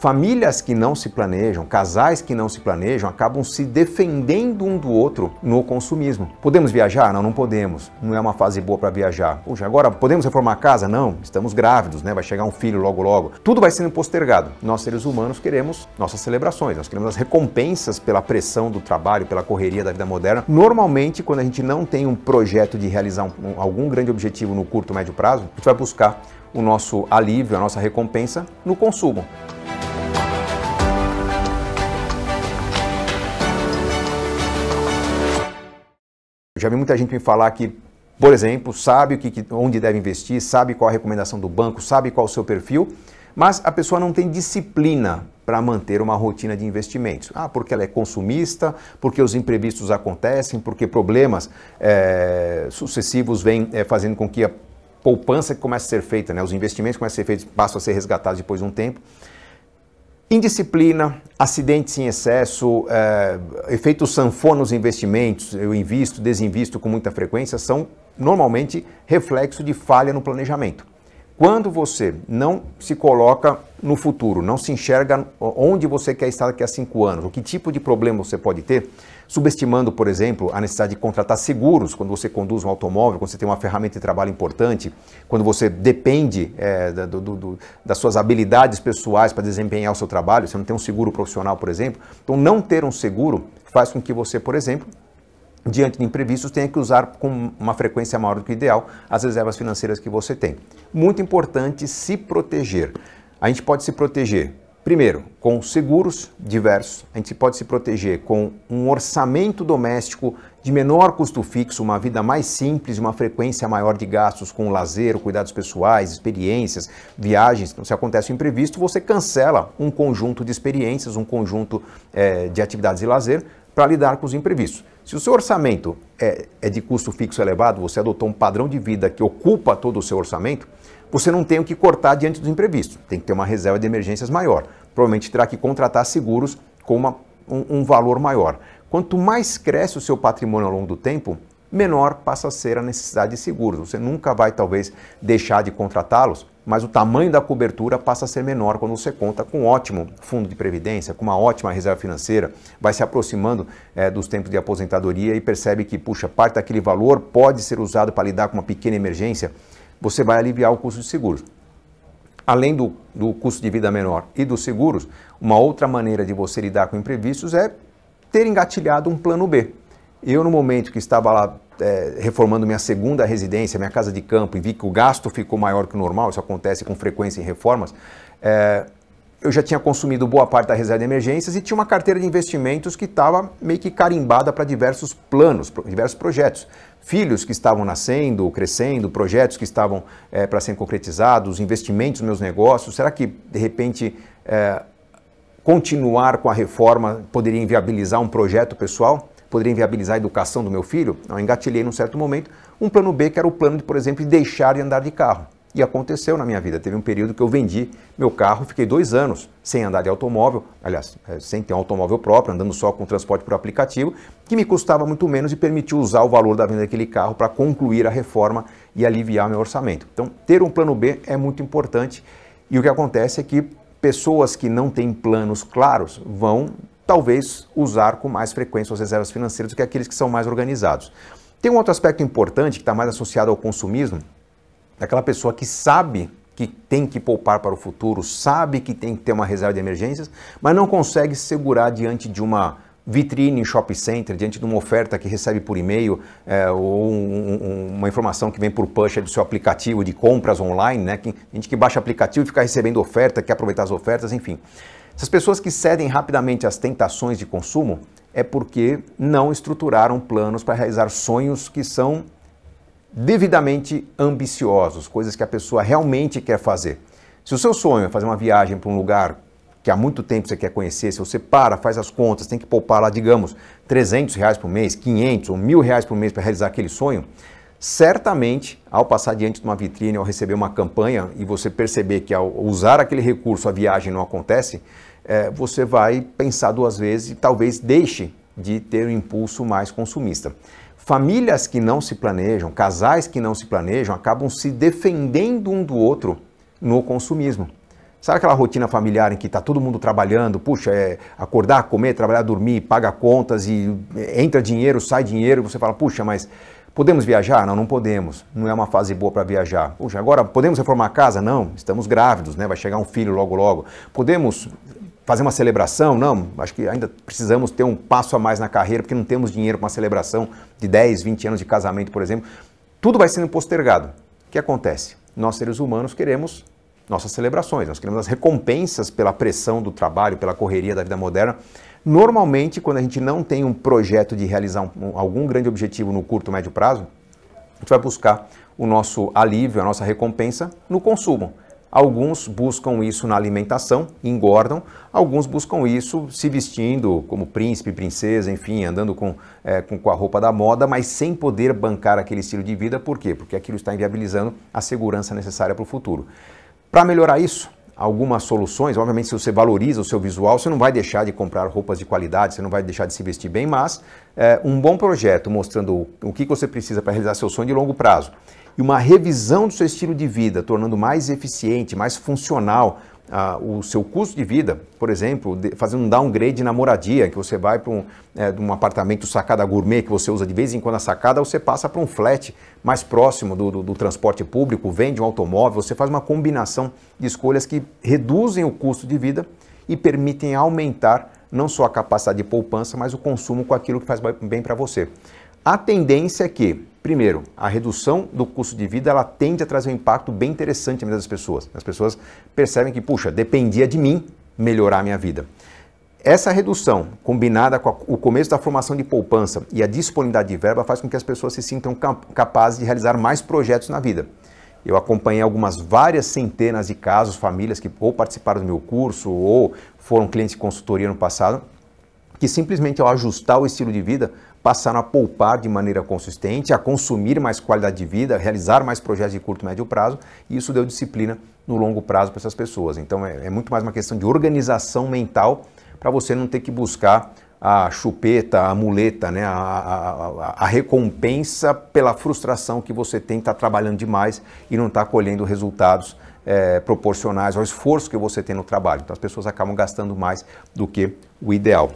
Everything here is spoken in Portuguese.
Famílias que não se planejam, casais que não se planejam, acabam se defendendo um do outro no consumismo. Podemos viajar? Não, não podemos. Não é uma fase boa para viajar. Puxa, agora podemos reformar a casa? Não, estamos grávidos, né? Vai chegar um filho logo logo. Tudo vai sendo postergado. Nós seres humanos queremos nossas celebrações, nós queremos as recompensas pela pressão do trabalho, pela correria da vida moderna. Normalmente, quando a gente não tem um projeto de realizar um, algum grande objetivo no curto médio prazo, a gente vai buscar o nosso alívio, a nossa recompensa no consumo. Eu já vi muita gente me falar que, por exemplo, sabe o que, onde deve investir, sabe qual a recomendação do banco, sabe qual o seu perfil, mas a pessoa não tem disciplina para manter uma rotina de investimentos. Ah, porque ela é consumista, porque os imprevistos acontecem, porque problemas é, sucessivos vêm é, fazendo com que a poupança que começa a ser feita, né, os investimentos que começam a ser feitos passam a ser resgatados depois de um tempo. Indisciplina, acidentes em excesso, é, efeitos sanfona nos investimentos, eu invisto, desinvisto com muita frequência, são normalmente reflexo de falha no planejamento. Quando você não se coloca no futuro, não se enxerga onde você quer estar daqui a cinco anos, o que tipo de problema você pode ter, subestimando, por exemplo, a necessidade de contratar seguros quando você conduz um automóvel, quando você tem uma ferramenta de trabalho importante, quando você depende é, do, do, do, das suas habilidades pessoais para desempenhar o seu trabalho, você não tem um seguro profissional, por exemplo. Então, não ter um seguro faz com que você, por exemplo, diante de imprevistos, tenha que usar com uma frequência maior do que o ideal as reservas financeiras que você tem. Muito importante se proteger. A gente pode se proteger, primeiro, com seguros diversos, a gente pode se proteger com um orçamento doméstico de menor custo fixo, uma vida mais simples, uma frequência maior de gastos com lazer, cuidados pessoais, experiências, viagens. Então, se acontece um imprevisto, você cancela um conjunto de experiências, um conjunto é, de atividades de lazer para lidar com os imprevistos. Se o seu orçamento é, é de custo fixo elevado, você adotou um padrão de vida que ocupa todo o seu orçamento, você não tem o que cortar diante dos imprevistos. Tem que ter uma reserva de emergências maior. Provavelmente terá que contratar seguros com uma, um, um valor maior. Quanto mais cresce o seu patrimônio ao longo do tempo, menor passa a ser a necessidade de seguros. Você nunca vai, talvez, deixar de contratá-los, mas o tamanho da cobertura passa a ser menor quando você conta com um ótimo fundo de previdência, com uma ótima reserva financeira, vai se aproximando é, dos tempos de aposentadoria e percebe que, puxa, parte daquele valor pode ser usado para lidar com uma pequena emergência, você vai aliviar o custo de seguros. Além do, do custo de vida menor e dos seguros, uma outra maneira de você lidar com imprevistos é ter engatilhado um plano B. Eu, no momento que estava lá é, reformando minha segunda residência, minha casa de campo, e vi que o gasto ficou maior que o normal, isso acontece com frequência em reformas, é, eu já tinha consumido boa parte da reserva de emergências e tinha uma carteira de investimentos que estava meio que carimbada para diversos planos, diversos projetos. Filhos que estavam nascendo, crescendo, projetos que estavam é, para serem concretizados, investimentos, nos meus negócios. Será que, de repente, é, continuar com a reforma poderia inviabilizar um projeto pessoal? Poderia inviabilizar a educação do meu filho? Eu engatilhei num certo momento um plano B, que era o plano de, por exemplo, deixar de andar de carro. E aconteceu na minha vida. Teve um período que eu vendi meu carro, fiquei dois anos sem andar de automóvel, aliás, é, sem ter um automóvel próprio, andando só com transporte por aplicativo, que me custava muito menos e permitiu usar o valor da venda daquele carro para concluir a reforma e aliviar meu orçamento. Então, ter um plano B é muito importante. E o que acontece é que pessoas que não têm planos claros vão talvez usar com mais frequência as reservas financeiras do que aqueles que são mais organizados. Tem um outro aspecto importante que está mais associado ao consumismo, daquela pessoa que sabe que tem que poupar para o futuro, sabe que tem que ter uma reserva de emergências, mas não consegue segurar diante de uma vitrine em shopping center, diante de uma oferta que recebe por e-mail é, ou um, um, uma informação que vem por push é do seu aplicativo de compras online, né? Que, gente que baixa aplicativo e fica recebendo oferta, quer aproveitar as ofertas, enfim. Essas pessoas que cedem rapidamente às tentações de consumo é porque não estruturaram planos para realizar sonhos que são devidamente ambiciosos, coisas que a pessoa realmente quer fazer. Se o seu sonho é fazer uma viagem para um lugar que há muito tempo você quer conhecer, se você para, faz as contas, tem que poupar lá, digamos, 300 reais por mês, 500 ou mil reais por mês para realizar aquele sonho, certamente, ao passar diante de uma vitrine, ao receber uma campanha e você perceber que ao usar aquele recurso a viagem não acontece, é, você vai pensar duas vezes e talvez deixe de ter um impulso mais consumista. Famílias que não se planejam, casais que não se planejam, acabam se defendendo um do outro no consumismo. Sabe aquela rotina familiar em que está todo mundo trabalhando? Puxa, é acordar, comer, trabalhar, dormir, paga contas e eh, entra dinheiro, sai dinheiro. e Você fala, puxa, mas podemos viajar? Não, não podemos. Não é uma fase boa para viajar. Puxa, agora podemos reformar a casa? Não, estamos grávidos, né? Vai chegar um filho logo, logo. Podemos fazer uma celebração? Não, acho que ainda precisamos ter um passo a mais na carreira porque não temos dinheiro para uma celebração de 10, 20 anos de casamento, por exemplo. Tudo vai sendo postergado. O que acontece? Nós, seres humanos, queremos nossas celebrações, nós queremos as recompensas pela pressão do trabalho, pela correria da vida moderna. Normalmente, quando a gente não tem um projeto de realizar um, algum grande objetivo no curto, médio prazo, a gente vai buscar o nosso alívio, a nossa recompensa no consumo. Alguns buscam isso na alimentação, engordam. Alguns buscam isso se vestindo como príncipe, princesa, enfim, andando com, é, com, a roupa da moda, mas sem poder bancar aquele estilo de vida. Por quê? Porque aquilo está inviabilizando a segurança necessária para o futuro. Para melhorar isso, algumas soluções, obviamente se você valoriza o seu visual, você não vai deixar de comprar roupas de qualidade, você não vai deixar de se vestir bem, mas é, um bom projeto mostrando o que você precisa para realizar seu sonho de longo prazo e uma revisão do seu estilo de vida, tornando mais eficiente, mais funcional ah, o seu custo de vida, por exemplo, de, fazendo um downgrade na moradia, que você vai para um, é, um, apartamento sacada gourmet que você usa de vez em quando a sacada, você passa para um flat mais próximo do, do, do, transporte público, vende um automóvel, você faz uma combinação de escolhas que reduzem o custo de vida e permitem aumentar não só a capacidade de poupança, mas o consumo com aquilo que faz bem para você. A tendência é que Primeiro, a redução do custo de vida ela tende a trazer um impacto bem interessante na vida das pessoas. As pessoas percebem que, puxa, dependia de mim melhorar a minha vida. Essa redução, combinada com a, o começo da formação de poupança e a disponibilidade de verba, faz com que as pessoas se sintam cap capazes de realizar mais projetos na vida. Eu acompanhei algumas várias centenas de casos, famílias que ou participaram do meu curso ou foram clientes de consultoria no passado, que simplesmente ao ajustar o estilo de vida, passaram a poupar de maneira consistente, a consumir mais qualidade de vida, a realizar mais projetos de curto e médio prazo, e isso deu disciplina no longo prazo para essas pessoas. Então é, é muito mais uma questão de organização mental para você não ter que buscar a chupeta, a muleta, né? a, a, a recompensa pela frustração que você tem, está trabalhando demais e não está colhendo resultados é, proporcionais ao esforço que você tem no trabalho. Então as pessoas acabam gastando mais do que o ideal.